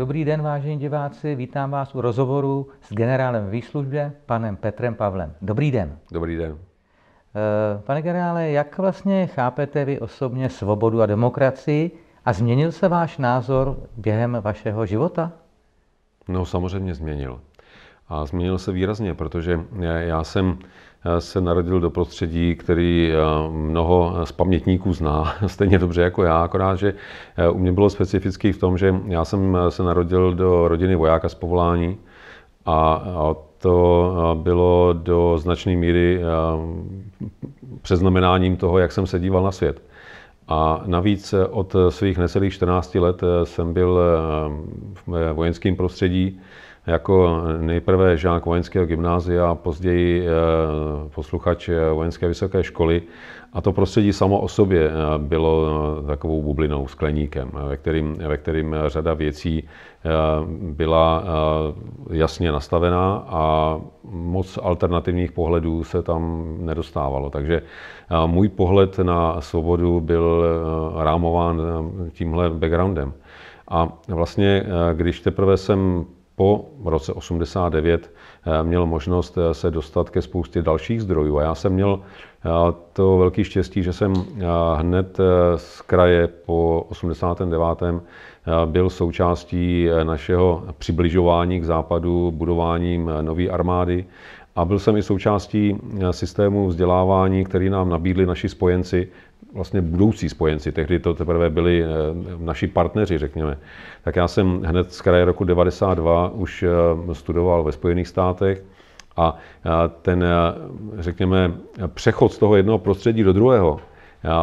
Dobrý den, vážení diváci, vítám vás u rozhovoru s generálem výslužbě, panem Petrem Pavlem. Dobrý den. Dobrý den. Eh, pane generále, jak vlastně chápete vy osobně svobodu a demokracii a změnil se váš názor během vašeho života? No, samozřejmě změnil. A změnil se výrazně, protože eh, já jsem eh, se narodil do prostředí, který eh, mnoho z pamětníků zná stejně dobře jako já, akorát, že u mě bylo specifický v tom, že já jsem se narodil do rodiny vojáka z povolání a to bylo do značné míry přeznamenáním toho, jak jsem se díval na svět. A navíc od svých neselých 14 let jsem byl v vojenském prostředí, jako nejprve žák vojenského gymnázia, později eh, posluchač eh, vojenské vysoké školy. A to prostředí samo o sobě eh, bylo takovou bublinou, skleníkem, ve kterým, ve kterým řada věcí byla jasně nastavená a moc alternativních pohledů se tam nedostávalo. Takže můj pohled na svobodu byl rámován tímhle backgroundem. A vlastně, když teprve jsem po roce 89 eh, měl možnost eh, se dostat ke spoustě dalších zdrojů. A já jsem měl eh, to velké štěstí, že jsem hned z kraje po 89. byl součástí našeho přibližování k západu, budováním nové armády. A byl jsem i součástí systému vzdělávání, který nám nabídli naši spojenci vlastně budoucí spojenci, tehdy to teprve byli eh, naši partneři, řekněme. Tak já jsem hned z kraje roku 92 už eh, studoval ve Spojených státech a eh, ten, řekněme, přechod z toho jednoho prostředí do druhého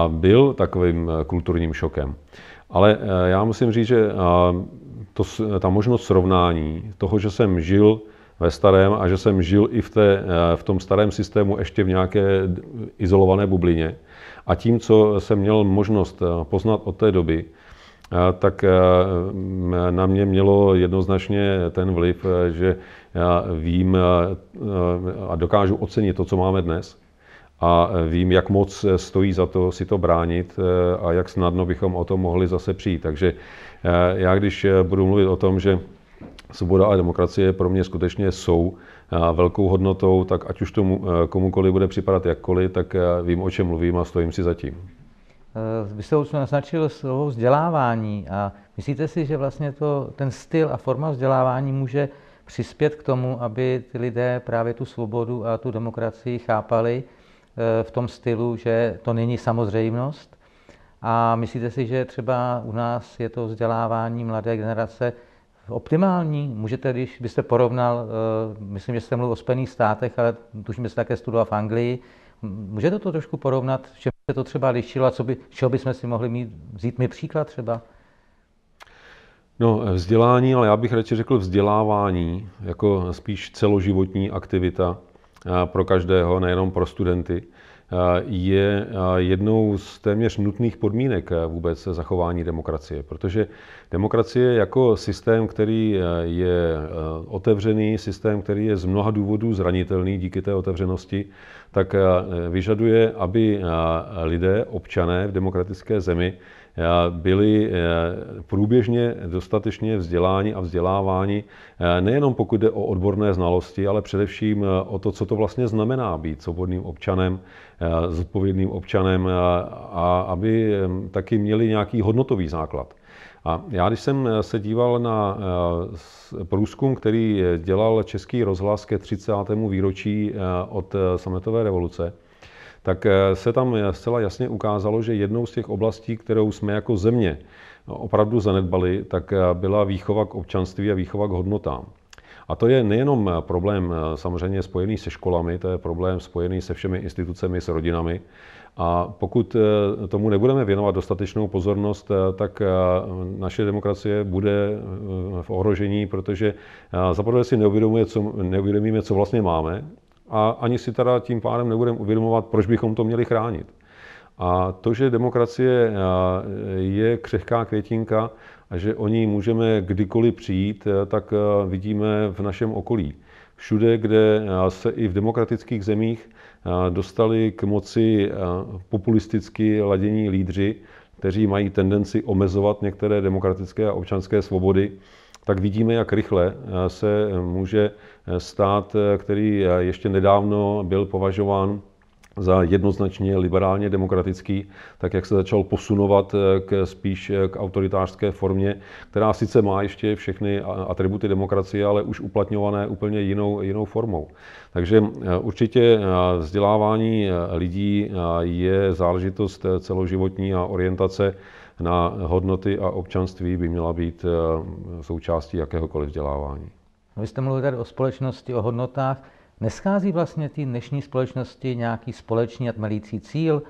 byl takovým kulturním šokem. Ale já musím říct, že to, ta možnost srovnání toho, že jsem žil ve starém a že jsem žil i v, té, v tom starém systému ještě v nějaké izolované bublině, a tím, co jsem měl možnost eh, poznat od té doby, eh, tak eh, na mě mělo jednoznačně ten vliv, že vím a dokážu ocenit to, co máme dnes. A vím, jak moc stojí za to si to bránit a jak snadno bychom o to mohli zase přijít. Takže já, když budu mluvit o tom, že svoboda a demokracie pro mě skutečně jsou velkou hodnotou, tak ať už tomu eh, komukoliv bude připadat jakkoliv, tak vím, o čem mluvím a stojím si zatím. Eh, vy jste už naznačil slovo vzdělávání a myslíte si, že vlastně to, ten styl a forma vzdělávání může přispět k tomu, aby ty lidé právě tu svobodu a tu demokracii chápali eh, v tom stylu, že to není samozřejmost? A myslíte si, že třeba u nás je to vzdělávání mladé generace optimální? Můžete, když byste porovnal, eh, myslím, že jste mluvil o Spojených státech, ale tuším, že jste také studoval v Anglii, můžete to trošku porovnat, čem se to třeba lišilo a co by, čeho bychom si mohli mít, vzít mi příklad třeba? No, vzdělání, ale já bych radši řekl vzdělávání, jako spíš celoživotní aktivita eh, pro každého, nejenom pro studenty. Eh, je eh, jednou z téměř nutných podmínek eh, vůbec zachování demokracie, protože demokracie jako systém, který je otevřený, systém, který je z mnoha důvodů zranitelný díky té otevřenosti, tak vyžaduje, aby lidé, občané v demokratické zemi byli průběžně dostatečně vzděláni a vzděláváni, nejenom pokud jde o odborné znalosti, ale především o to, co to vlastně znamená být svobodným občanem, zodpovědným eh, občanem eh, a aby eh, taky měli nějaký hodnotový základ. A já, když jsem se díval na průzkum, který dělal Český rozhlas ke 30. výročí od sametové revoluce, tak se tam zcela jasně ukázalo, že jednou z těch oblastí, kterou jsme jako země opravdu zanedbali, tak byla výchova k občanství a výchova k hodnotám. A to je nejenom eh, problém eh, samozřejmě spojený se školami, to je problém spojený se všemi institucemi, s rodinami. A pokud eh, tomu nebudeme věnovat dostatečnou pozornost, tak naše demokracie bude v ohrožení, protože zaprvé si neuvědomuje, co, neuvědomíme, co vlastně máme a ani si teda tím pádem nebudeme uvědomovat, proč bychom to měli chránit. A to, že demokracie je křehká květinka, a že o ní můžeme kdykoliv přijít, eh, tak eh, vidíme v našem okolí. Všude, kde eh, se i v demokratických zemích dostali k moci populisticky ladění lídři, kteří mají tendenci omezovat některé demokratické a občanské svobody, tak vidíme, jak rychle se může stát, který ještě nedávno byl považován za jednoznačně liberálně demokratický, tak jak se začal posunovat eh, k, spíš eh, k autoritářské formě, která sice má ještě všechny atributy demokracie, ale už uplatňované úplně jinou, jinou formou. Takže eh, určitě vzdělávání lidí je záležitost celoživotní a orientace na hodnoty a občanství by měla být součástí jakéhokoliv vzdělávání. Vy jste mluvil tady o společnosti, o hodnotách. Neschází vlastně té dnešní společnosti nějaký společný a tmelící cíl,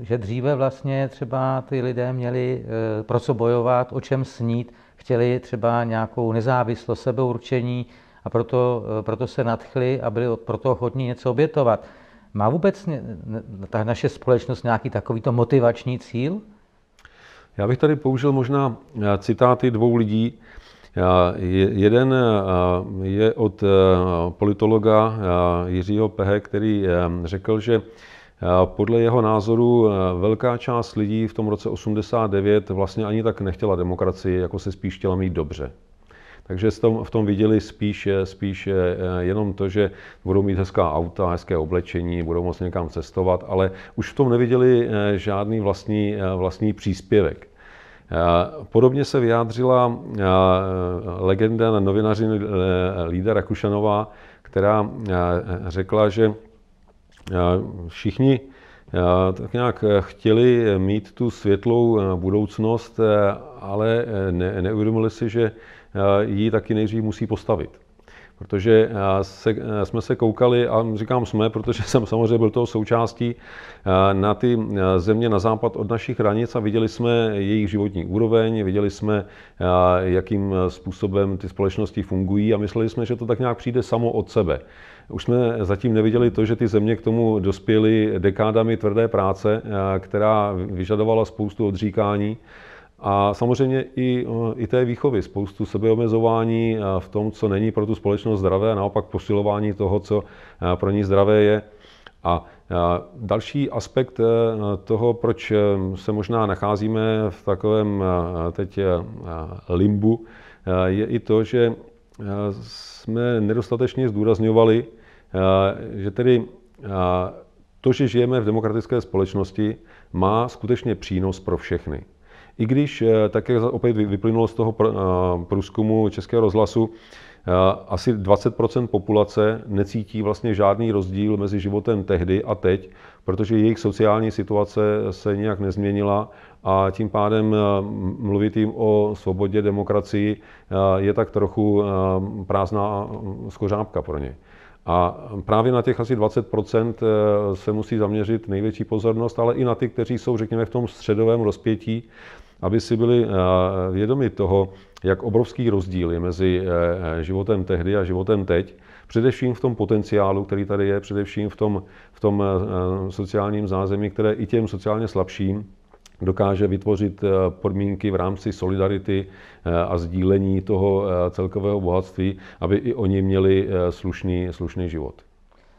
eh, že dříve vlastně třeba ty lidé měli eh, pro co bojovat, o čem snít, chtěli třeba nějakou nezávislost, sebeurčení a proto, eh, proto se nadchli a byli proto ochotní něco obětovat. Má vůbec ta naše společnost nějaký takovýto motivační cíl? Já bych tady použil možná citáty dvou lidí, Jeden eh, je od eh, politologa eh, Jiřího Pehe, který řekl, že podle jeho názoru velká část lidí v tom roce 89 vlastně ani tak nechtěla demokracii, jako se spíš chtěla mít dobře. Takže v tom viděli spíš, spíš jenom to, že budou mít hezká auta, hezké oblečení, budou moct někam cestovat, ale už v tom neviděli žádný vlastní, vlastní příspěvek. Eh, podobně se vyjádřila eh, legenda na novinaři eh, Lída Rakušanová, která řekla, že všichni tak nějak chtěli mít tu světlou budoucnost, ale ne, neuvědomili si, že ji taky nejdřív musí postavit protože eh, se, eh, jsme se koukali, a říkám jsme, protože jsem samozřejmě byl toho součástí, eh, na ty země na západ od našich hranic a viděli jsme jejich životní úroveň, viděli jsme, jakým způsobem ty společnosti fungují a mysleli jsme, že to tak nějak přijde samo od sebe. Už jsme zatím neviděli to, že ty země k tomu dospěly dekádami tvrdé práce, která vyžadovala spoustu odříkání a samozřejmě i, eh, i té výchovy, spoustu sebeomezování eh, v tom, co není pro tu společnost zdravé, a naopak posilování toho, co eh, pro ní zdravé je. A další aspekt toho, proč se možná nacházíme v takovém teď limbu, je i to, že jsme nedostatečně zdůrazňovali, že tedy to, že žijeme v demokratické společnosti, má skutečně přínos pro všechny. I když, eh, tak jak opět vyplynulo z toho eh, průzkumu Českého rozhlasu, eh, asi 20 populace necítí vlastně žádný rozdíl mezi životem tehdy a teď, protože jejich sociální situace se nějak nezměnila a tím pádem mluvit jim o svobodě, demokracii je tak trochu prázdná skořápka pro ně. A právě na těch asi 20 se musí zaměřit největší pozornost, ale i na ty, kteří jsou, řekněme, v tom středovém rozpětí, aby si byli eh, vědomi toho, jak obrovský rozdíl je mezi eh, eh, životem tehdy a životem teď, především v tom potenciálu, který tady je, především v tom, v tom sociálním zázemí, které i těm sociálně slabším dokáže vytvořit podmínky v rámci solidarity a sdílení toho celkového bohatství, aby i oni měli slušný, slušný život.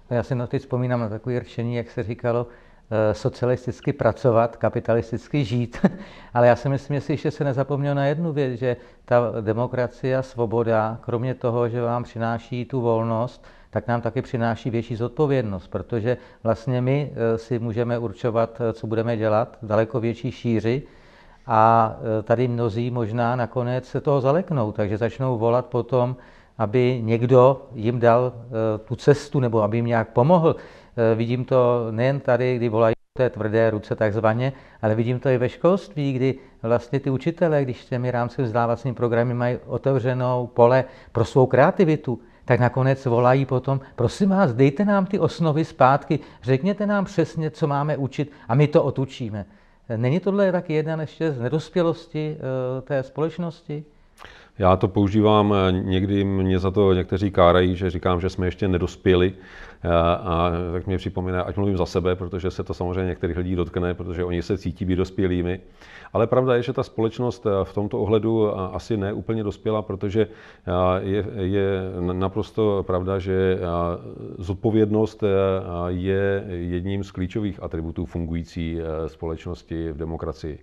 Já si na teď vzpomínám na takové řešení jak se říkalo, Eh, socialisticky pracovat, kapitalisticky žít. Ale já si myslím, že si ještě se nezapomněl na jednu věc, že ta demokracie a svoboda, kromě toho, že vám přináší tu volnost, tak nám taky přináší větší zodpovědnost, protože vlastně my eh, si můžeme určovat, eh, co budeme dělat, daleko větší šíři, a tady mnozí možná nakonec se toho zaleknou, takže začnou volat potom, aby někdo jim dal tu cestu nebo aby jim nějak pomohl. Eh, vidím to nejen tady, kdy volají té tvrdé ruce takzvaně, ale vidím to i ve školství, kdy vlastně ty učitele, když těmi rámci vzdělávacími programy mají otevřenou pole pro svou kreativitu, tak nakonec volají potom, prosím vás, dejte nám ty osnovy zpátky, řekněte nám přesně, co máme učit a my to otučíme. Eh, není tohle taky jedna ještě z nedospělosti eh, té společnosti? Já to používám, eh, někdy mě za to někteří kárají, že říkám, že jsme ještě nedospěli, eh, a tak mě připomíná, ať mluvím za sebe, protože se to samozřejmě některých lidí dotkne, protože oni se cítí být dospělými. Ale pravda je, že ta společnost eh, v tomto ohledu asi ne úplně dospěla, protože je, je naprosto pravda, že zodpovědnost je jedním z klíčových atributů fungující společnosti v demokracii.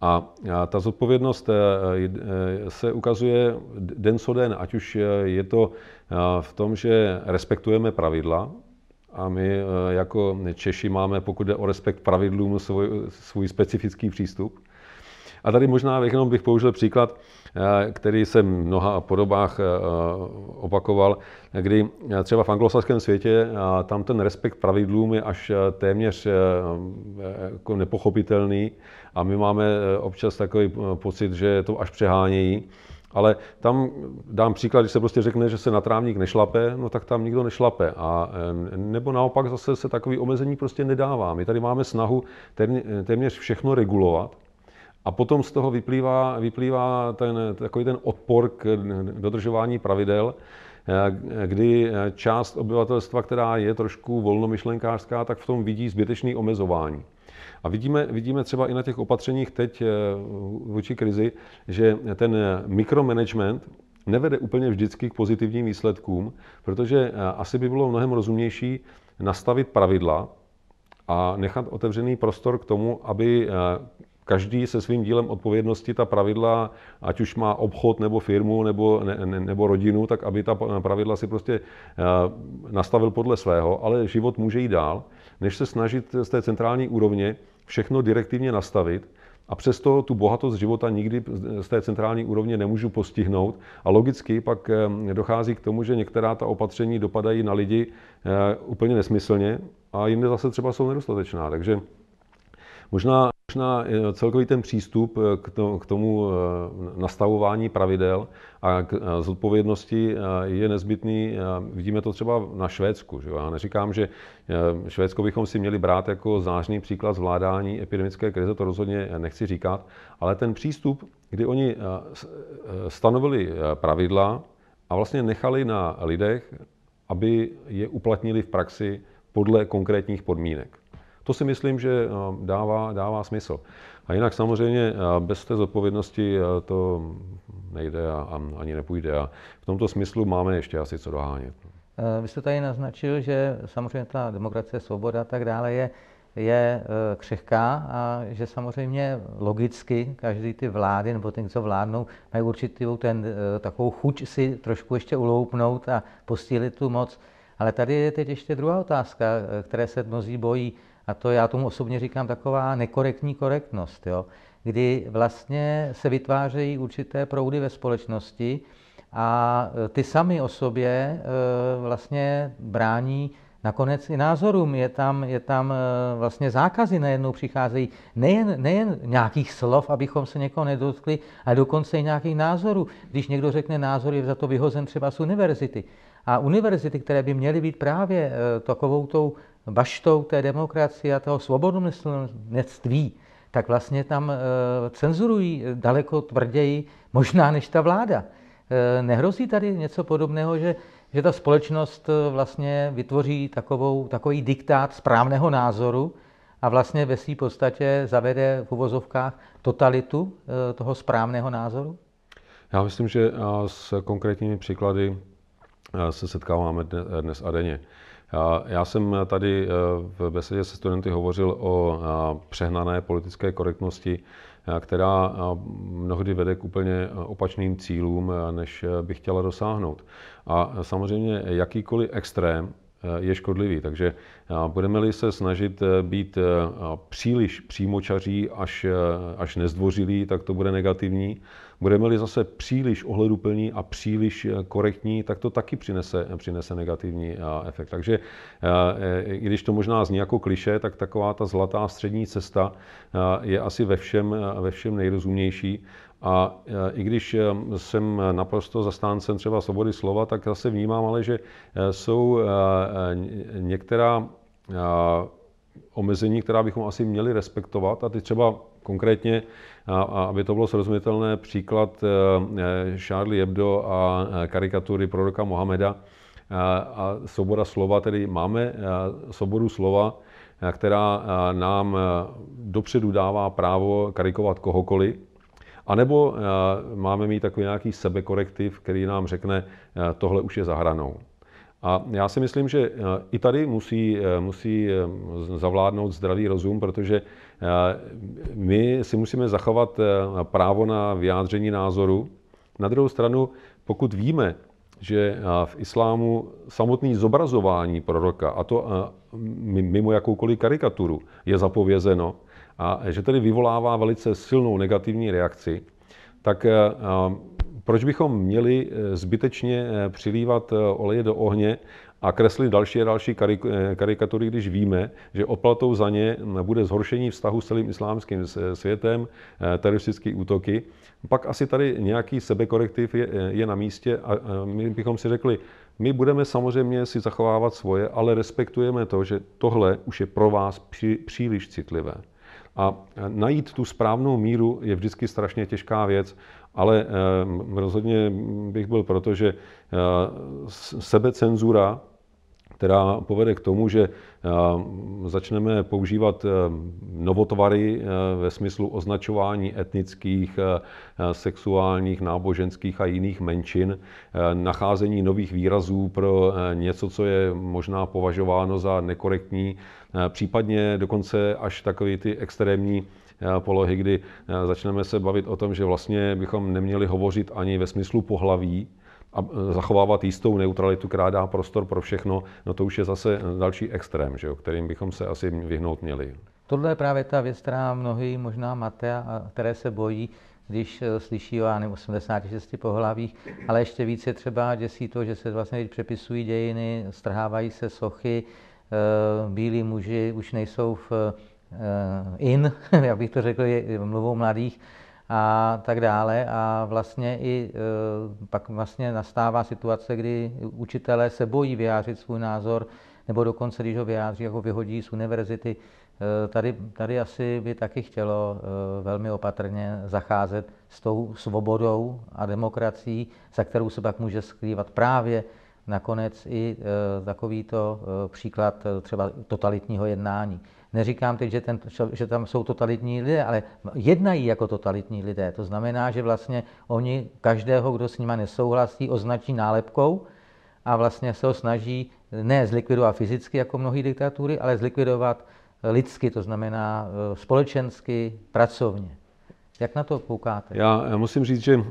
A ta zodpovědnost eh, eh, se ukazuje den co den, ať už je to eh, v tom, že respektujeme pravidla, a my jako Češi máme, pokud jde o respekt pravidlům, svůj, svůj specifický přístup. A tady možná jenom bych použil příklad, Eh, který jsem v mnoha podobách eh, eh, opakoval, kdy třeba v anglosaském světě tam ten respekt pravidlům je až téměř jako nepochopitelný a my máme občas takový pocit, že to až přehánějí. Ale tam dám příklad, když se prostě řekne, že se na trávník nešlape, no tak tam nikdo nešlape. A nebo naopak zase se takový omezení prostě nedává. My tady máme snahu téměř všechno regulovat a potom z toho vyplývá, vyplývá ten, takový ten odpor k dodržování pravidel, eh, kdy eh, část obyvatelstva, která je trošku volnomyšlenkářská, tak v tom vidí zbytečný omezování. A vidíme, vidíme třeba i na těch opatřeních teď eh, vůči krizi, že ten mikromanagement nevede úplně vždycky k pozitivním výsledkům, protože asi by bylo mnohem rozumnější nastavit pravidla a nechat otevřený prostor k tomu, aby každý se svým dílem odpovědnosti ta pravidla, ať už má obchod nebo firmu nebo, ne, ne, nebo rodinu, tak aby ta pravidla si prostě eh, nastavil podle svého, ale život může jít dál, než se snažit z té centrální úrovně všechno direktivně nastavit, a přesto tu bohatost života nikdy z té centrální úrovně nemůžu postihnout. A logicky pak eh, dochází k tomu, že některá ta opatření dopadají na lidi eh, úplně nesmyslně a jinde zase třeba jsou nedostatečná. Takže Možná, možná eh, celkový ten přístup eh, k tomu eh, nastavování pravidel a k zodpovědnosti je nezbytný. Vidíme to třeba na Švédsku. Že? Já neříkám, že Švédsko bychom si měli brát jako zářný příklad zvládání epidemické krize, to rozhodně nechci říkat, ale ten přístup, kdy oni stanovili pravidla a vlastně nechali na lidech, aby je uplatnili v praxi podle konkrétních podmínek. To si myslím, že eh, dává, dává smysl. A jinak samozřejmě eh, bez té zodpovědnosti eh, to nejde a, ani nepůjde. A v tomto smyslu máme ještě asi co dohánět. Vy jste tady naznačil, že samozřejmě ta demokracie, svoboda a tak dále je, je křehká a že samozřejmě logicky každý ty vlády nebo ten, co vládnou, mají určitou ten, takovou chuť si trošku ještě uloupnout a postílit tu moc. Ale tady je teď ještě druhá otázka, které se mnozí bojí a to já tomu osobně říkám taková nekorektní korektnost, jo? kdy vlastně se vytvářejí určité proudy ve společnosti a e, ty sami o sobě e, vlastně brání nakonec i názorům. Je tam, je tam e, vlastně zákazy najednou přicházejí nejen, nejen nějakých slov, abychom se někoho nedotkli, ale dokonce i nějakých názorů. Když někdo řekne názor, je za to vyhozen třeba z univerzity. A univerzity, které by měly být právě takovou tou baštou té demokracie a toho svobodomyslnictví, tak vlastně tam eh, cenzurují eh, daleko tvrději, možná než ta vláda. Eh, nehrozí tady něco podobného, že, že ta společnost vlastně vytvoří takovou, takový diktát správného názoru a vlastně ve své podstatě zavede v uvozovkách totalitu toho správného názoru? Já myslím, že s konkrétními příklady se setkáváme dnes a denně. Já jsem tady eh, v besedě se studenty hovořil o eh, přehnané politické korektnosti, eh, která mnohdy vede k úplně opačným cílům, než by chtěla dosáhnout. A samozřejmě jakýkoliv extrém Eh, je škodlivý. Takže eh, budeme-li se snažit eh, být příliš přímočaří až, až nezdvořilí, tak to bude negativní. Budeme-li zase příliš ohleduplní a příliš korektní, tak to taky přinese, přinese negativní efekt. Takže i když to možná zní jako kliše, tak taková ta zlatá střední cesta je asi ve všem, ve všem nejrozumější. A e, i když e, jsem naprosto zastáncem třeba svobody slova, tak zase vnímám ale, že e, jsou některá omezení, která bychom asi měli respektovat. A ty třeba konkrétně, aby to bylo srozumitelné, příklad Charlie Hebdo a karikatury proroka Mohameda a svoboda slova, tedy máme svobodu slova, která nám dopředu dává právo karikovat kohokoliv, a nebo eh, máme mít takový nějaký sebekorektiv, který nám řekne, eh, tohle už je za hranou. A já si myslím, že eh, i tady musí, musí zavládnout zdravý rozum, protože my si musíme zachovat právo na vyjádření názoru. Na druhou stranu, pokud víme, že v islámu samotné zobrazování proroka, a to mimo jakoukoliv karikaturu, je zapovězeno, a že tedy vyvolává velice silnou negativní reakci, tak eh, proč bychom měli eh, zbytečně eh, přilívat oleje do ohně a kreslit další a další karikatury, když víme, že oplatou za ně bude zhoršení vztahu s celým islámským světem, teroristické útoky. Pak asi tady nějaký sebekorektiv je, je na místě a my bychom si řekli, my budeme samozřejmě si zachovávat svoje, ale respektujeme to, že tohle už je pro vás příliš citlivé. A e, najít tu správnou míru je vždycky strašně těžká věc, ale e, rozhodně bych byl proto, že e, sebecenzura, která povede k tomu, že začneme používat novotvary ve smyslu označování etnických, sexuálních, náboženských a jiných menšin, nacházení nových výrazů pro něco, co je možná považováno za nekorektní Eh, případně dokonce až takový ty extrémní eh, polohy, kdy eh, začneme se bavit o tom, že vlastně bychom neměli hovořit ani ve smyslu pohlaví, a zachovávat jistou neutralitu, která dá prostor pro všechno, no to už je zase další extrém, že jo, kterým bychom se asi vyhnout měli. Tohle je právě ta věc, která mnohý možná mate a které se bojí, když slyší o nevím, 86 pohlavích, ale ještě více třeba děsí to, že se vlastně přepisují dějiny, strhávají se sochy, Eh, bílí muži už nejsou v eh, in, jak bych to řekl, je mluvou mladých a tak dále. A vlastně i eh, pak vlastně nastává situace, kdy učitelé se bojí vyjádřit svůj názor, nebo dokonce, když ho vyjádří, jako vyhodí z univerzity. Tady, tady asi by taky chtělo velmi opatrně zacházet s tou svobodou a demokracií, za kterou se pak může skrývat právě nakonec i e, takovýto e, příklad e, třeba totalitního jednání. Neříkám teď, že, ten, že tam jsou totalitní lidé, ale jednají jako totalitní lidé. To znamená, že vlastně oni každého, kdo s nima nesouhlasí, označí nálepkou a vlastně se ho snaží ne zlikvidovat fyzicky, jako mnohé diktatury, ale zlikvidovat lidsky, to znamená společensky, pracovně. Jak na to koukáte? Já, já musím říct, že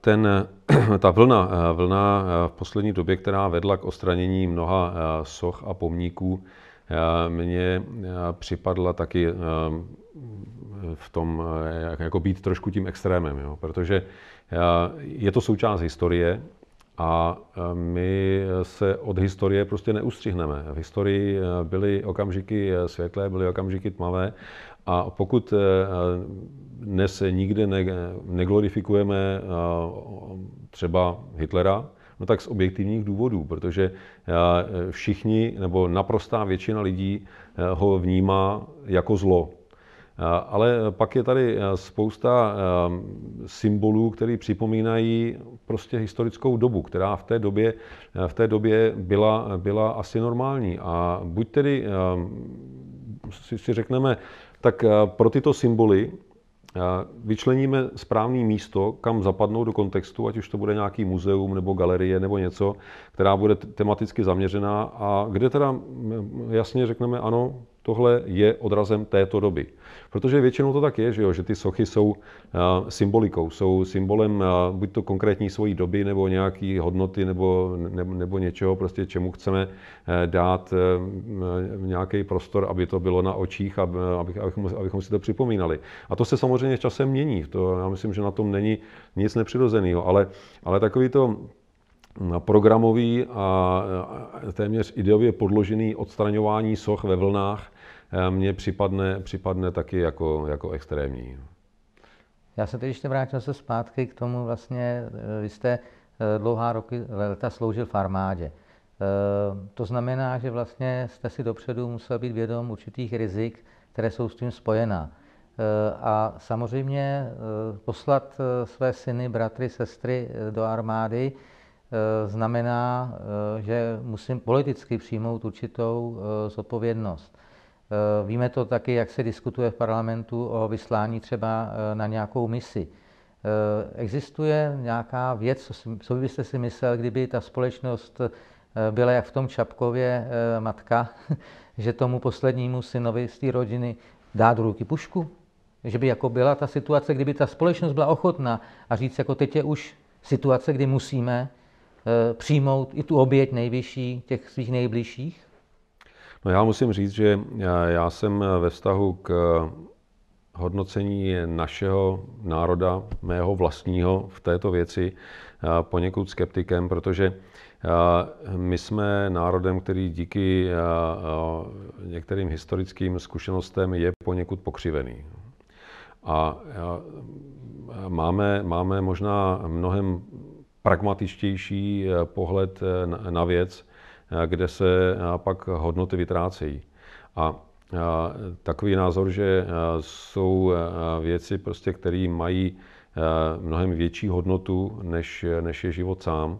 ten, ta vlna, eh, vlna eh, v poslední době, která vedla k ostranění mnoha eh, soch a pomníků, mně připadla taky v tom, jako být trošku tím extrémem, jo? protože je to součást historie a my se od historie prostě neustřihneme. V historii byly okamžiky světlé, byly okamžiky tmavé a pokud eh, dnes nikde ne, neglorifikujeme eh, třeba Hitlera, no tak z objektivních důvodů, protože eh, všichni nebo naprostá většina lidí ho vnímá jako zlo. Ale pak je tady spousta symbolů, které připomínají prostě historickou dobu, která v té době, v té době byla, byla asi normální. A buď tedy si, si řekneme, tak eh, pro tyto symboly eh, vyčleníme správné místo, kam zapadnou do kontextu, ať už to bude nějaký muzeum nebo galerie nebo něco, která bude tematicky zaměřená a kde teda jasně řekneme ano, tohle je odrazem této doby. Protože většinou to tak je, že, jo, že ty sochy jsou eh, symbolikou, jsou symbolem eh, buď to konkrétní svojí doby, nebo nějaký hodnoty, nebo, ne, nebo něčeho, prostě čemu chceme eh, dát nějaký prostor, aby to bylo na očích, aby, abychom, abychom si to připomínali. A to se samozřejmě časem mění. To, já myslím, že na tom není nic nepřirozeného, ale, ale takový to mm, programový a téměř ideově podložený odstraňování soch ve vlnách Eh, mně připadne, připadne taky jako, jako extrémní. Já se teď ještě vrátím se zpátky k tomu vlastně, eh, vy jste eh, dlouhá roky, leta sloužil v armádě. To znamená, že vlastně jste si dopředu musel být vědom určitých rizik, které jsou s tím spojená. A samozřejmě poslat své syny, bratry, sestry do armády znamená, že musím politicky přijmout určitou zodpovědnost. Eh, víme to taky, jak se diskutuje v parlamentu o vyslání třeba eh, na nějakou misi. Eh, existuje nějaká věc, co byste si myslel, kdyby ta společnost byla jak v tom Čapkově matka, že tomu poslednímu synovi z té rodiny dá do ruky pušku? Že by jako byla ta situace, kdyby ta společnost byla ochotná a říct, jako teď je už situace, kdy musíme přijmout i tu oběť nejvyšší těch svých nejbližších? No já musím říct, že eh, já jsem eh, ve vztahu k eh, hodnocení našeho národa, mého vlastního v této věci, poněkud skeptikem, protože my jsme národem, který díky některým historickým zkušenostem je poněkud pokřivený. A máme, máme možná mnohem pragmatičtější pohled na věc, kde se pak hodnoty vytrácejí. A takový názor, že jsou věci, prostě, které mají mnohem větší hodnotu, než, než je život sám,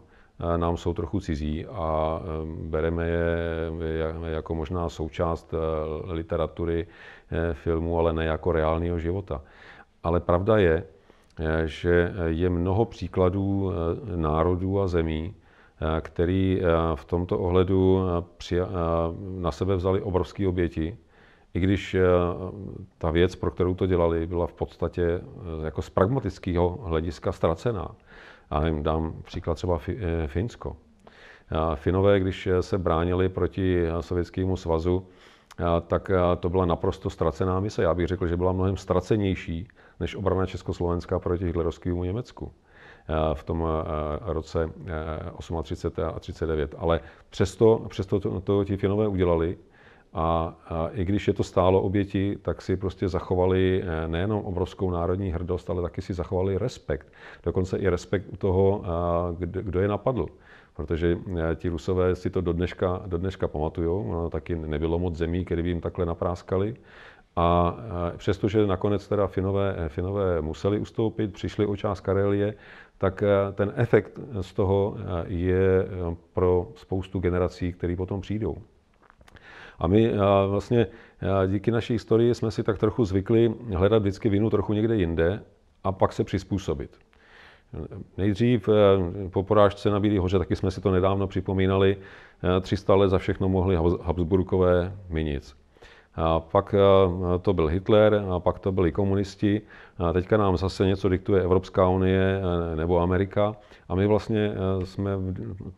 nám jsou trochu cizí a e, bereme je jako možná součást e, literatury, e, filmu, ale ne jako reálného života. Ale pravda je, že je mnoho příkladů národů a zemí, Eh, který eh, v tomto ohledu eh, na sebe vzali obrovské oběti, i když ta věc, pro kterou to dělali, byla v podstatě jako z pragmatického hlediska ztracená. Já jim dám příklad třeba Finsko. Finové, když se bránili proti Sovětskému svazu, tak to byla naprosto ztracená mise. Já bych řekl, že byla mnohem ztracenější než obrana Československa proti hitlerovskému Německu. Eh, v tom eh, roce 38 eh, a 39. Ale přesto, přesto to, to ti Finové udělali a, a i když je to stálo oběti, tak si prostě zachovali nejenom obrovskou národní hrdost, ale taky si zachovali respekt. Dokonce i respekt u toho, kdo, kdo je napadl. Protože ti Rusové si to do dneška, do dneška pamatujou. Ono taky nebylo moc zemí, které by jim takhle napráskali. A přestože nakonec teda Finové, Finové museli ustoupit, přišli o část Karelie, tak eh, ten efekt z toho eh, je eh, pro spoustu generací, které potom přijdou. A my vlastně díky naší historii jsme si tak trochu zvykli hledat vždycky vinu trochu někde jinde a pak se přizpůsobit. Nejdřív po porážce na Bílý hoře, taky jsme si to nedávno připomínali, 300 let za všechno mohli Habsburkové, minic. nic. A pak to byl Hitler, a pak to byli komunisti, a teďka nám zase něco diktuje Evropská unie eh, nebo Amerika a my vlastně eh, jsme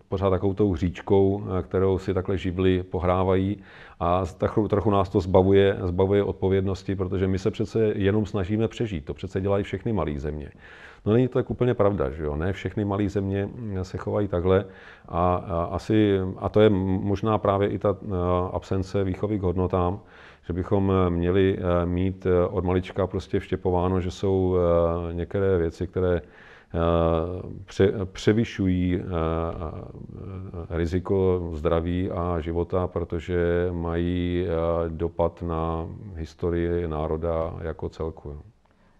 pořád takovou tou hříčkou, eh, kterou si takhle živli pohrávají a trochu nás to zbavuje, zbavuje odpovědnosti, protože my se přece jenom snažíme přežít. To přece dělají všechny malé země. No není to tak úplně pravda, že jo? Ne všechny malé země se chovají takhle a, a, asi, a to je možná právě i ta absence výchovy k hodnotám, že bychom eh, měli eh, mít eh, od malička prostě vštěpováno, že jsou některé věci, které pře, převyšují riziko zdraví a života, protože mají dopad na historii národa jako celku.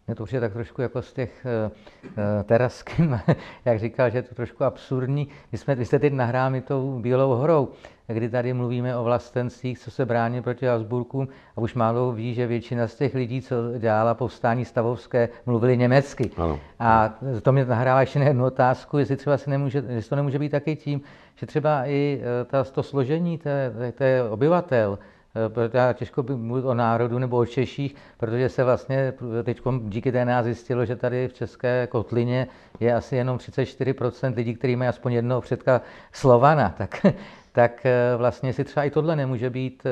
Mě to už je tak trošku jako z těch uh, teraským, jak říkal, že je to trošku absurdní. My jsme, vy jste teď nahráli tou Bílou horou kdy tady mluvíme o vlastencích, co se brání proti Habsburkům a už málo ví, že většina z těch lidí, co dělala povstání stavovské, mluvili německy. Ano. A to mě nahrává ještě na jednu otázku, jestli třeba si nemůže, jestli to nemůže být taky tím, že třeba i eh, ta, to složení té, té obyvatel, eh, já těžko by mluvit o národu nebo o Češích, protože se vlastně teď díky DNA zjistilo, že tady v České kotlině je asi jenom 34% lidí, kteří mají aspoň jednoho předka Slovana. Tak tak eh, vlastně si třeba i tohle nemůže být eh,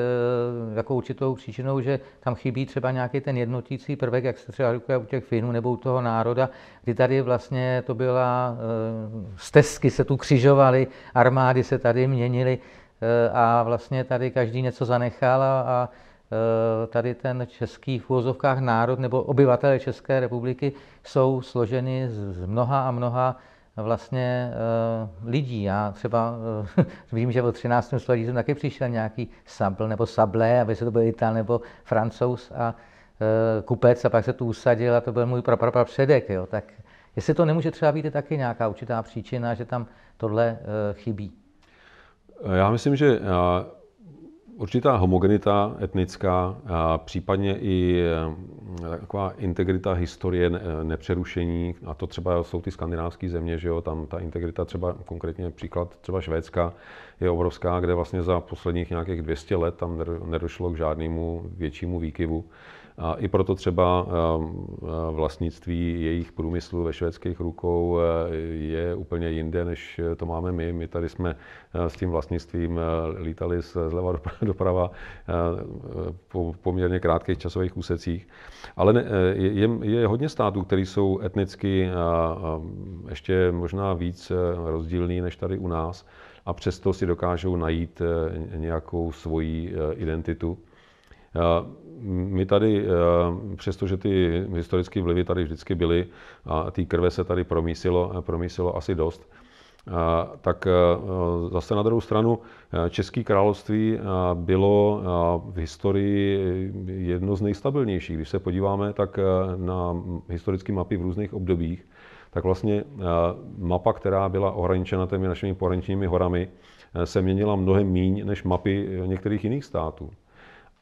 jako určitou příčinou, že tam chybí třeba nějaký ten jednotící prvek, jak se třeba říká u těch Finů nebo u toho národa, kdy tady vlastně to byla, eh, stezky se tu křižovaly, armády se tady měnily a vlastně tady každý něco zanechal a, a tady ten český v úvozovkách národ nebo obyvatele České republiky jsou složeny z mnoha a mnoha vlastně uh, lidí. Já třeba uh, vím, že o 13. století jsem taky přišel nějaký sabl nebo sablé, aby se to byl Ital nebo Francouz a uh, kupec a pak se tu usadil a to byl můj předek, Jo. Tak jestli to nemůže třeba být taky nějaká určitá příčina, že tam tohle uh, chybí. Já myslím, že uh určitá homogenita etnická, a případně i eh, taková integrita historie nepřerušení, a to třeba jsou ty skandinávské země, že jo, tam ta integrita třeba, konkrétně příklad třeba Švédska, je obrovská, kde vlastně za posledních nějakých 200 let tam nedošlo k žádnému většímu výkyvu. A i proto třeba eh, eh, vlastnictví jejich průmyslu ve švédských rukou eh, je úplně jinde, než to máme my. My tady jsme s tím vlastnictvím lítali zleva doprava po poměrně krátkých časových úsecích. Ale je, je hodně států, které jsou etnicky ještě možná víc rozdílný než tady u nás a přesto si dokážou najít nějakou svoji identitu my tady, eh, přestože ty historické vlivy tady vždycky byly a té krve se tady promísilo, eh, promísilo asi dost, eh, tak zase na druhou stranu České království bylo v historii jedno z nejstabilnějších. Když se podíváme tak na historické mapy v různých obdobích, tak vlastně mapa, která byla ohraničena těmi našimi pohraničními horami, se měnila mnohem míň než mapy některých jiných států.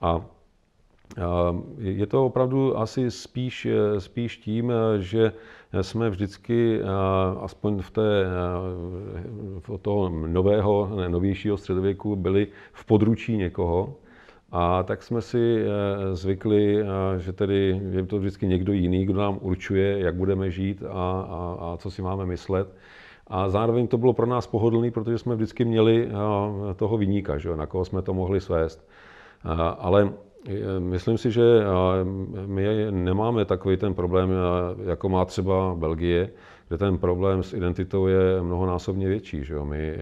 A Eh, je to opravdu asi spíš, eh, spíš tím, eh, že jsme vždycky, aspoň v té, v toho nového, novějšího středověku, byli v područí někoho, a tak jsme si zvykli, že tedy je to vždycky někdo jiný, kdo nám určuje, jak budeme žít a, a, a co si máme myslet. A zároveň to bylo pro nás pohodlné, protože jsme vždycky měli toho vyníka, že na koho jsme to mohli svést. Ale Myslím si, že my nemáme takový ten problém, jako má třeba Belgie, kde ten problém s identitou je mnohonásobně větší. Že jo? My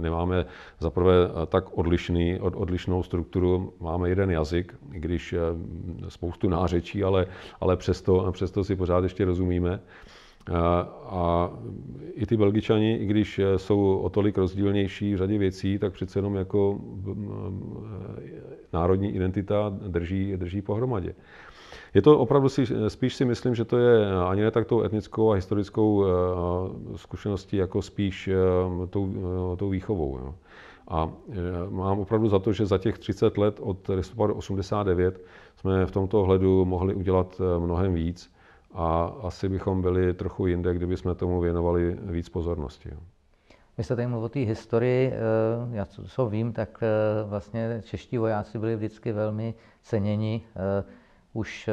nemáme zaprvé tak odlišný, od, odlišnou strukturu, máme jeden jazyk, i když e, spoustu nářečí, ale, ale přesto, přesto si pořád ještě rozumíme. A i ty Belgičani, i když eh, jsou o tolik rozdílnější v řadě věcí, tak přece jenom jako mm, eh, národní identita drží, drží pohromadě. Je to opravdu, si, eh, spíš si myslím, že to je ani ne tak tou etnickou a historickou zkušeností, jako spíš tou, tou výchovou. Jo. No. A mám opravdu za to, že za těch 30 let od listopadu 89 jsme v tomto ohledu mohli udělat mnohem víc a asi bychom byli trochu jinde, kdyby jsme tomu věnovali víc pozornosti. Vy jste tady mluvil o té historii. Eh, já co, co vím, tak eh, vlastně čeští vojáci byli vždycky velmi ceněni eh, už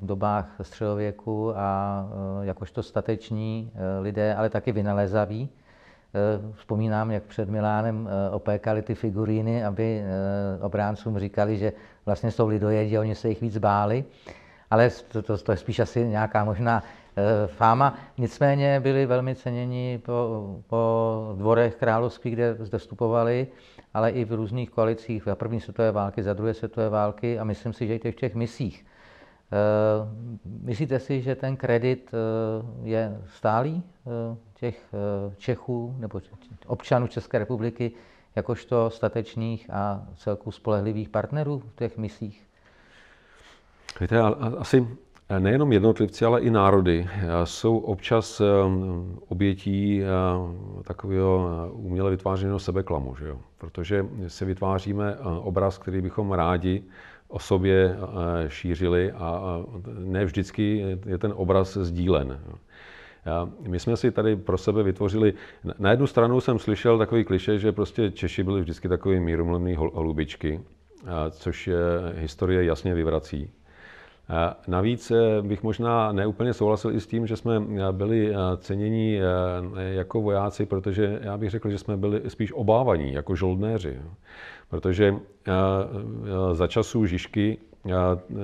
v dobách středověku a jakožto stateční lidé, ale taky vynalézaví. Vzpomínám, jak před Milánem opékali ty figuríny, aby obráncům říkali, že vlastně jsou lidojedi, oni se jich víc báli ale to, to, to je spíš asi nějaká možná e, fáma. Nicméně byli velmi ceněni po, po dvorech královských, kde zde vstupovali, ale i v různých koalicích za první světové války, za druhé světové války a myslím si, že i v těch misích. E, myslíte si, že ten kredit e, je stálý těch Čechů nebo občanů České republiky jakožto statečných a celku spolehlivých partnerů v těch misích? Víte, asi nejenom jednotlivci, ale i národy eh, jsou občas eh, obětí eh, takového uměle vytvářeného sebeklamu, že jo? protože se vytváříme obraz, který bychom rádi o sobě šířili a ne vždycky je ten obraz sdílen. My jsme si tady pro sebe vytvořili, na jednu stranu jsem slyšel takový kliše, že prostě Češi byli vždycky takový mírumlný holubičky, což je, historie jasně vyvrací. Navíc eh, bych možná neúplně souhlasil i s tím, že jsme eh, byli eh, ceněni jako vojáci, protože já bych řekl, že jsme byli spíš obávaní jako žoldnéři. Protože za časů Žižky E,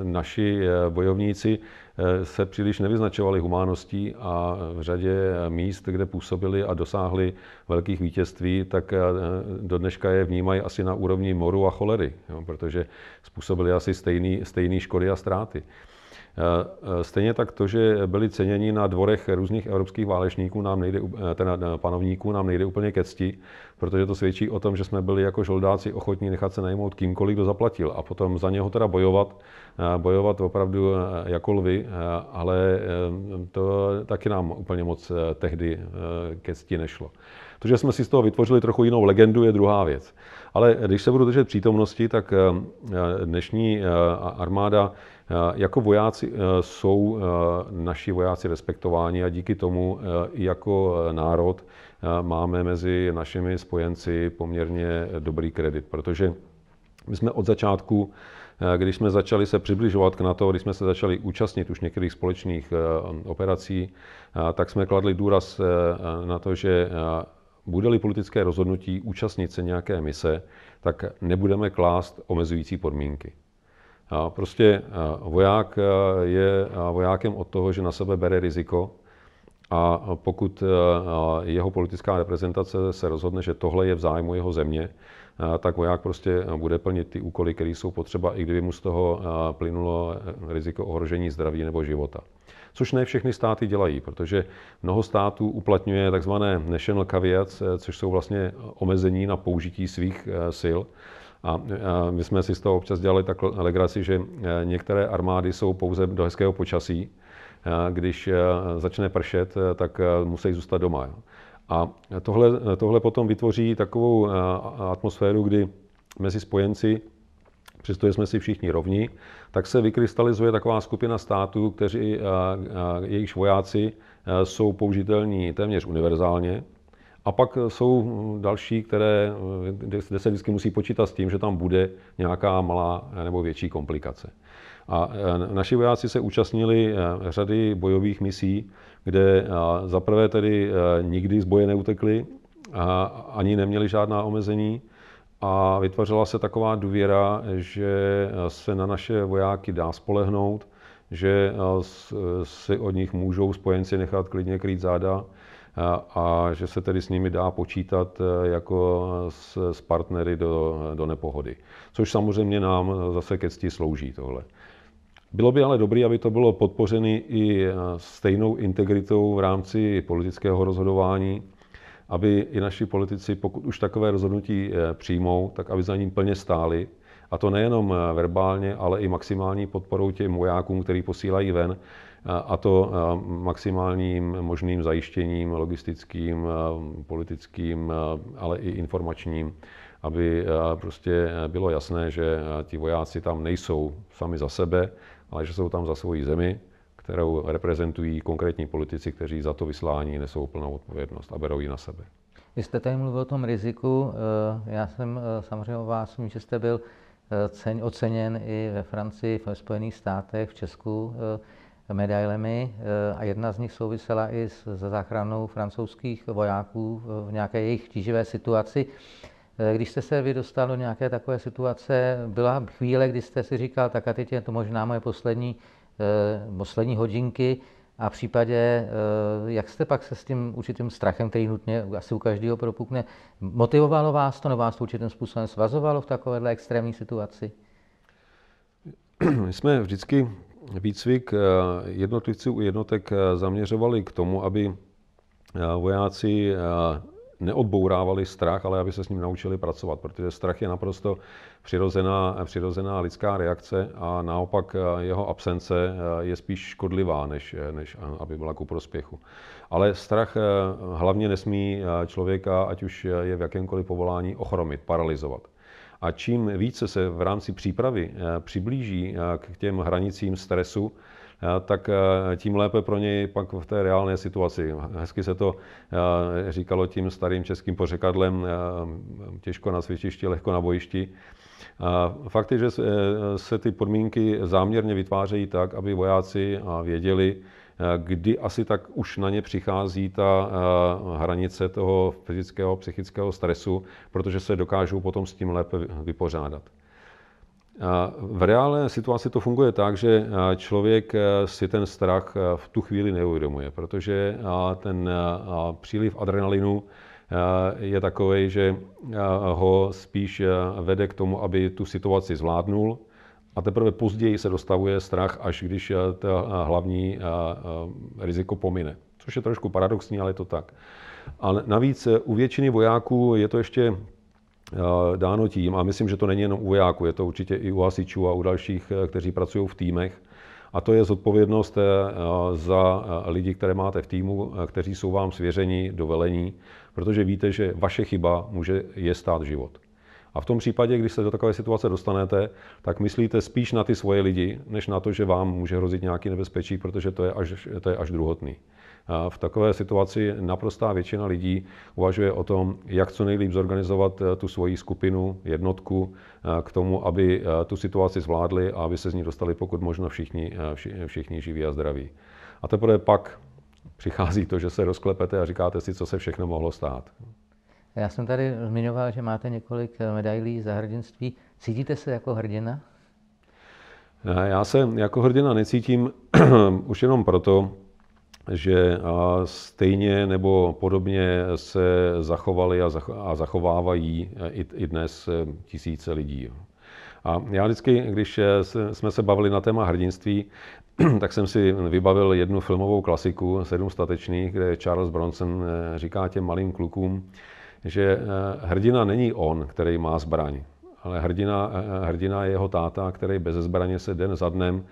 naši e, bojovníci e, se příliš nevyznačovali humáností a v řadě míst, kde působili a dosáhli velkých vítězství, tak do dneška je vnímají asi na úrovni moru a cholery, jo, protože způsobili asi stejný, stejný škody a ztráty. Stejně tak to, že byli ceněni na dvorech různých evropských válečníků, nám nejde, teda panovníků, nám nejde úplně ke cti, protože to svědčí o tom, že jsme byli jako žoldáci ochotní nechat se najmout kýmkoliv, kdo zaplatil a potom za něho teda bojovat, eh, bojovat opravdu eh, jako lvy, eh, ale to taky nám úplně moc tehdy ke cti nešlo. To, že jsme si z toho vytvořili trochu jinou legendu, je druhá věc. Ale když se budu držet přítomnosti, tak dnešní armáda Eh, jako vojáci eh, jsou eh, naši vojáci respektováni a díky tomu i jako národ máme mezi našimi spojenci poměrně dobrý kredit, protože my jsme od začátku, když jsme začali se přibližovat k NATO, když jsme se začali účastnit už některých společných operací, tak jsme kladli důraz na to, že bude-li politické rozhodnutí účastnit se nějaké mise, tak nebudeme klást omezující podmínky. Prostě voják je vojákem od toho, že na sebe bere riziko a pokud jeho politická reprezentace se rozhodne, že tohle je v zájmu jeho země, tak voják prostě bude plnit ty úkoly, které jsou potřeba, i kdyby mu z toho plynulo riziko ohrožení zdraví nebo života. Což ne všechny státy dělají, protože mnoho států uplatňuje tzv. national caveats, což jsou vlastně omezení na použití svých e, sil a my jsme si z toho občas dělali tak legraci, že e, některé armády jsou pouze do hezkého počasí. E, když e, začne pršet, tak musí zůstat doma. A tohle, tohle potom vytvoří takovou atmosféru, kdy mezi spojenci přestože jsme si všichni rovní, tak se vykrystalizuje taková skupina států, kteří, jejichž vojáci jsou použitelní téměř univerzálně a pak eh, jsou eh, další, které, eh, kde se vždycky musí počítat s tím, že tam bude nějaká malá nebo větší komplikace. A naši vojáci se účastnili řady bojových misí, kde zaprvé tedy nikdy z boje neutekli, ani neměli žádná omezení a vytvořila se taková důvěra, že se na naše vojáky dá spolehnout, že si od nich můžou spojenci nechat klidně krýt záda, a že se tedy s nimi dá počítat e, jako s, s partnery do, do nepohody. Což samozřejmě nám zase ke cti slouží tohle. Bylo by ale dobré, aby to bylo podpořeno i e, stejnou integritou v rámci politického rozhodování, aby i naši politici, pokud už takové rozhodnutí e, přijmou, tak aby za ním plně stáli. A to nejenom verbálně, ale i maximální podporou těm vojákům, který posílají ven, a to maximálním možným zajištěním logistickým, politickým, ale i informačním, aby prostě e, bylo jasné, že e, ti vojáci tam nejsou sami za sebe, ale že jsou tam za svoji zemi, kterou reprezentují konkrétní politici, kteří za to vyslání nesou plnou odpovědnost a berou ji na sebe. Vy jste tady mluvil o tom riziku. E, já jsem samozřejmě o vás, vím, že jste byl oceněn i ve Francii, ve Spojených státech, v Česku medailemi eh, a jedna z nich souvisela i s záchranou francouzských vojáků v nějaké jejich tíživé situaci. Eh, když jste se vy dostal do nějaké takové situace, byla chvíle, kdy jste si říkal, tak a teď je to možná moje poslední, eh, poslední hodinky, a v případě, jak jste pak se s tím určitým strachem, který nutně asi u každého propukne, motivovalo vás to, nebo vás to určitým způsobem svazovalo v takovéhle extrémní situaci? My jsme vždycky výcvik eh, jednotlivců u jednotek eh, zaměřovali k tomu, aby eh, vojáci neodbourávali strach, ale aby se s ním naučili pracovat, protože strach je naprosto přirozená, přirozená lidská reakce a naopak jeho absence je spíš škodlivá, než, než aby byla ku prospěchu. Ale strach hlavně nesmí člověka, ať už je v jakémkoliv povolání, ochromit, paralizovat. A čím více se v rámci přípravy eh, přiblíží eh, k těm hranicím stresu, eh, tak tím lépe pro něj pak v té reálné situaci. Hezky se to říkalo tím starým českým pořekadlem těžko na světišti, lehko na bojišti. Fakt je, že se ty podmínky záměrně vytvářejí tak, aby vojáci věděli, kdy asi tak už na ně přichází ta eh, hranice toho fyzického, psychického stresu, protože se dokážou potom s tím lépe vypořádat. Eh, v reálné situaci to funguje tak, že eh, člověk si ten strach v tu chvíli neuvědomuje, protože ten příliv adrenalinu je takový, že ho spíš vede k tomu, aby tu situaci zvládnul, a teprve později se dostavuje strach, až když eh, to eh, hlavní eh, riziko pomine. Což je trošku paradoxní, ale je to tak. A navíc u většiny vojáků je to ještě dáno tím, a myslím, že to není jenom u vojáků, je to určitě i u hasičů a u dalších, kteří pracují v týmech, a to je zodpovědnost za lidi, které máte v týmu, kteří jsou vám svěřeni do velení, protože víte, že vaše chyba může je stát život. A v tom případě, když se do takové situace dostanete, tak myslíte spíš na ty svoje lidi, než na to, že vám může hrozit nějaký nebezpečí, protože to je až, to je až druhotný. A v takové situaci naprostá většina lidí uvažuje o tom, jak co nejlíp zorganizovat eh, tu svoji skupinu, jednotku eh, k tomu, aby eh, tu situaci zvládli a aby se z ní dostali pokud možno všichni, všichni živí a zdraví. A teprve pak přichází to, že se rozklepete a říkáte si, co se všechno mohlo stát. Já jsem tady zmiňoval, že máte několik eh, medailí za hrdinství. Cítíte se jako hrdina? Eh, já se jako hrdina necítím už jenom proto, že stejně nebo podobně se zachovali a zachovávají eh, i dnes tisíce lidí. A já vždycky, když jsme se bavili na téma hrdinství, tak jsem si vybavil jednu filmovou klasiku, Sedm statečných, kde Charles Bronson říká těm malým klukům, že eh, hrdina není on, který má zbraň, ale hrdina, eh, eh, hrdina je jeho táta, který bez zbraně se den za dnem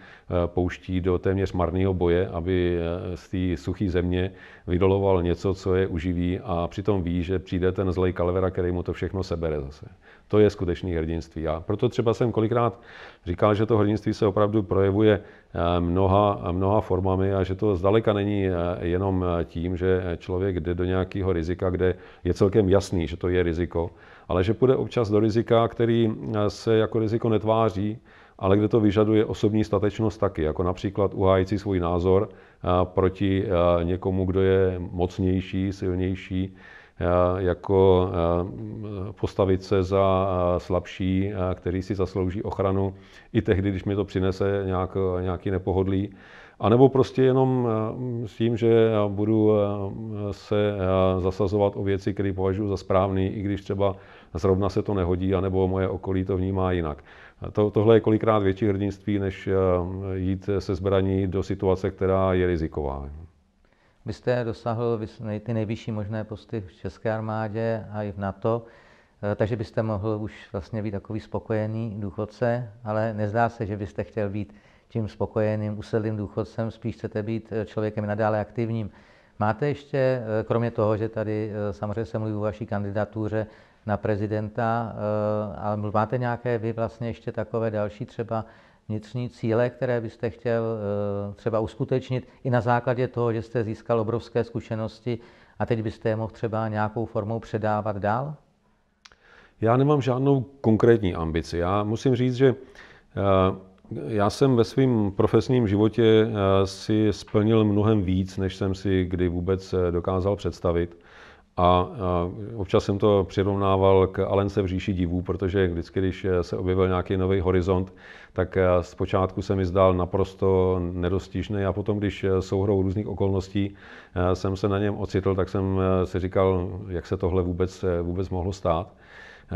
pouští do téměř marného boje, aby z té suché země vydoloval něco, co je uživí a přitom ví, že přijde ten zlej kalvera, který mu to všechno sebere zase. To je skutečný hrdinství. A proto třeba jsem kolikrát říkal, že to hrdinství se opravdu projevuje Eh, mnoha, mnoha formami a že to zdaleka není eh, jenom eh, tím, že člověk jde do nějakého rizika, kde je celkem jasný, že to je riziko, ale že půjde občas do rizika, který se jako riziko netváří, ale kde to vyžaduje osobní statečnost taky, jako například uhájící svůj názor proti někomu, kdo je mocnější, silnější, jako eh, postavit se za eh, slabší, eh, který si zaslouží ochranu i tehdy, když mi to přinese nějak, nějaký nepohodlí. A nebo prostě jenom s tím, že budu se zasazovat o věci, které považuji za správný, i když třeba zrovna se to nehodí, anebo moje okolí to vnímá jinak. To, tohle je kolikrát větší hrdinství, než jít se zbraní do situace, která je riziková. Vy jste dosáhl ty nejvyšší možné posty v České armádě a i v NATO, eh, takže byste mohl už vlastně být takový spokojený důchodce, ale nezdá se, že byste chtěl být tím spokojeným, usedlým důchodcem, spíš chcete být eh, člověkem nadále aktivním. Máte ještě, eh, kromě toho, že tady samozřejmě se mluví o vaší kandidatuře na prezidenta, ale máte nějaké vy vlastně ještě takové další třeba vnitřní cíle, které byste chtěl eh, třeba uskutečnit i na základě toho, že jste získal obrovské zkušenosti a teď byste je mohl třeba nějakou formou předávat dál? Já nemám žádnou konkrétní ambici. Já musím říct, že eh, já jsem ve svém profesním životě eh, si splnil mnohem víc, než jsem si kdy vůbec dokázal představit. A občas jsem to přirovnával k Alence v říši divů, protože vždycky, když se objevil nějaký nový horizont, tak eh, zpočátku se mi zdál naprosto nedostižný a potom, když eh, souhrou různých okolností eh, jsem se na něm ocitl, tak jsem si říkal, jak se tohle vůbec, vůbec mohlo stát.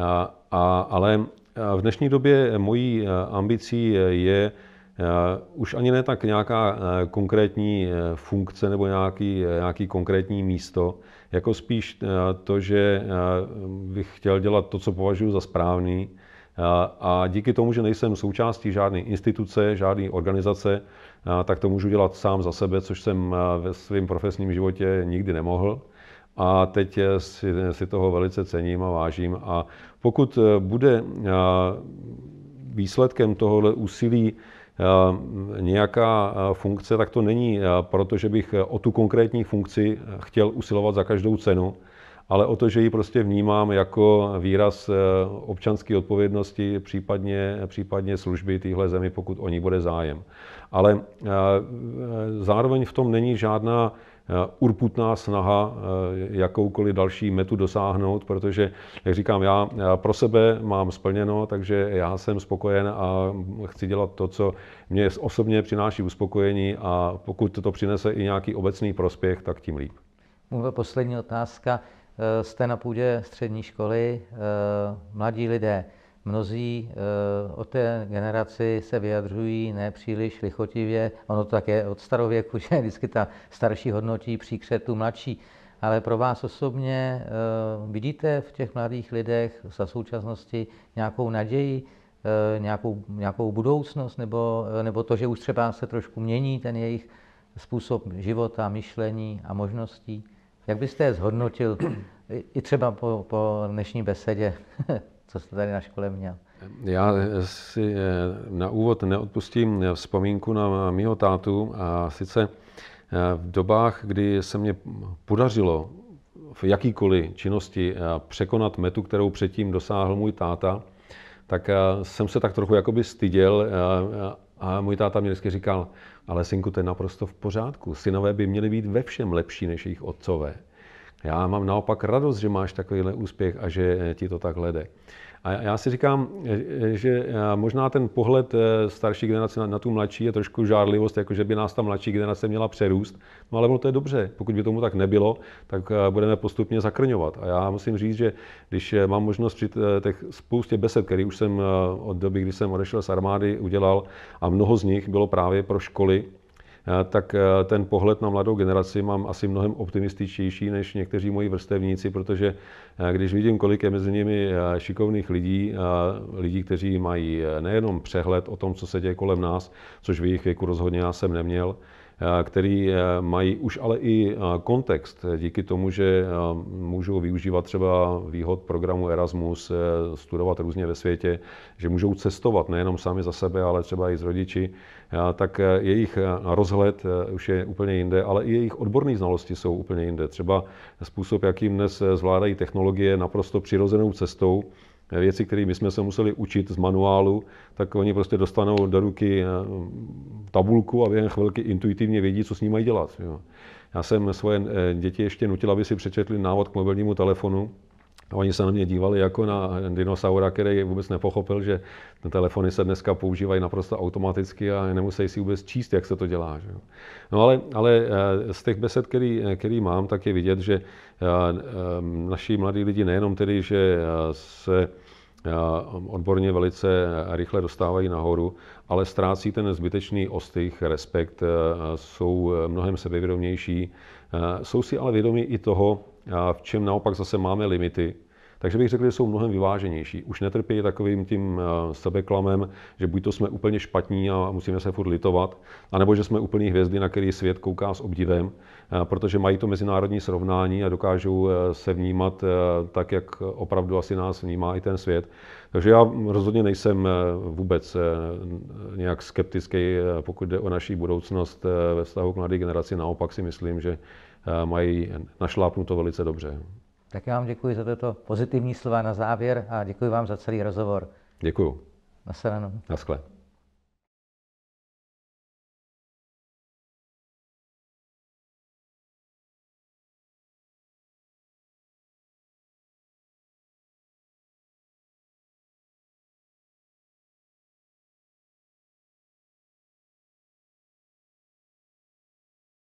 A, a, ale v dnešní době mojí ambicí je už ani ne tak nějaká konkrétní funkce nebo nějaký, nějaký konkrétní místo, jako spíš eh, to, že eh, bych chtěl dělat to, co považuji za správný. Eh, a díky tomu, že nejsem součástí žádné instituce, žádné organizace, tak to můžu dělat sám za sebe, což jsem ve svém profesním životě nikdy nemohl. A teď si, si toho velice cením a vážím. A pokud bude výsledkem tohohle úsilí Eh, nějaká eh, funkce, tak to není eh, protože bych o tu konkrétní funkci chtěl usilovat za každou cenu, ale o to, že ji prostě vnímám jako výraz občanské odpovědnosti, případně, případně služby téhle zemi, pokud o ní bude zájem. Ale zároveň v tom není žádná Eh, urputná snaha eh, jakoukoliv další metu dosáhnout, protože, jak říkám, já pro sebe mám splněno, takže já jsem spokojen a chci dělat to, co mě osobně přináší uspokojení a pokud to přinese i nějaký obecný prospěch, tak tím líp. Moje poslední otázka. Eh, jste na půdě střední školy, mladí lidé. Mnozí eh, o té generaci se vyjadřují nepříliš lichotivě. Ono to tak je od starověku, že vždycky ta starší hodnotí příkře tu mladší. Ale pro vás osobně eh, vidíte v těch mladých lidech za současnosti nějakou naději, eh, nějakou, nějakou budoucnost, nebo, nebo to, že už třeba se trošku mění ten jejich způsob života, myšlení a možností? Jak byste je zhodnotil i třeba po, po dnešní besedě? co jste tady na škole měl. Já si eh, na úvod neodpustím eh, vzpomínku na mýho tátu a sice eh, v dobách, kdy se mě podařilo v jakýkoliv činnosti překonat metu, kterou předtím dosáhl můj táta, tak jsem se tak trochu jakoby styděl a můj táta mě vždycky říkal, ale synku, to je naprosto v pořádku. Synové by měli být ve všem lepší než jejich otcové. Já mám naopak radost, že máš takovýhle úspěch a že eh, ti to takhle jde. A já si říkám, eh, eh, že možná ten pohled starší generace na, na tu mladší je trošku žárlivost, jako že by nás ta mladší generace měla přerůst, no ale ono to je dobře. Pokud by tomu tak nebylo, tak budeme postupně zakrňovat. A já musím říct, že když mám možnost při těch spoustě besed, které už jsem od doby, kdy jsem odešel z armády, udělal, a mnoho z nich bylo právě pro školy, Eh, tak eh, ten pohled na mladou generaci mám asi mnohem optimističtější než někteří moji vrstevníci, protože eh, když vidím, kolik je mezi nimi šikovných lidí, lidí, kteří mají nejenom přehled o tom, co se děje kolem nás, což v jejich věku rozhodně já jsem neměl, který mají už ale i kontext díky tomu, že můžou využívat třeba výhod programu Erasmus, studovat různě ve světě, že můžou cestovat nejenom sami za sebe, ale třeba i s rodiči, tak eh, jejich eh, rozhled eh, už je úplně jinde, ale i jejich odborné znalosti jsou úplně jinde. Třeba způsob, jakým dnes zvládají technologie naprosto přirozenou cestou, věci, které my jsme se museli učit z manuálu, tak oni prostě dostanou do ruky tabulku a během chvilky intuitivně vědí, co s ní mají dělat. Já jsem svoje děti ještě nutil, aby si přečetli návod k mobilnímu telefonu, Oni se na mě dívali jako na dinosaura, který vůbec nepochopil, že telefony se dneska používají naprosto automaticky a nemusí si vůbec číst, jak se to dělá. Že? No ale, ale eh, z těch besed, který, eh, který mám, tak je vidět, že eh, naši mladí lidi nejenom tedy, že se odborně velice rychle dostávají nahoru, ale ztrácí ten zbytečný ostych, respekt, jsou mnohem sebevědomější, jsou si ale vědomi i toho, v čem naopak zase máme limity. Takže bych řekl, že jsou mnohem vyváženější. Už netrpí takovým tím eh, sebeklamem, že buď to jsme úplně špatní a musíme se furt litovat, anebo že jsme úplně hvězdy, na který svět kouká s obdivem, eh, protože mají to mezinárodní srovnání a dokážou eh, se vnímat tak, jak opravdu asi nás vnímá i ten svět. Takže já rozhodně nejsem vůbec nějak skeptický, pokud jde o naší budoucnost ve vztahu k mladé generaci. Naopak si myslím, že Eh, mají našlápnuto velice dobře. Tak já vám děkuji za toto pozitivní slova na závěr a děkuji vám za celý rozhovor. Děkuji. Na shledanou.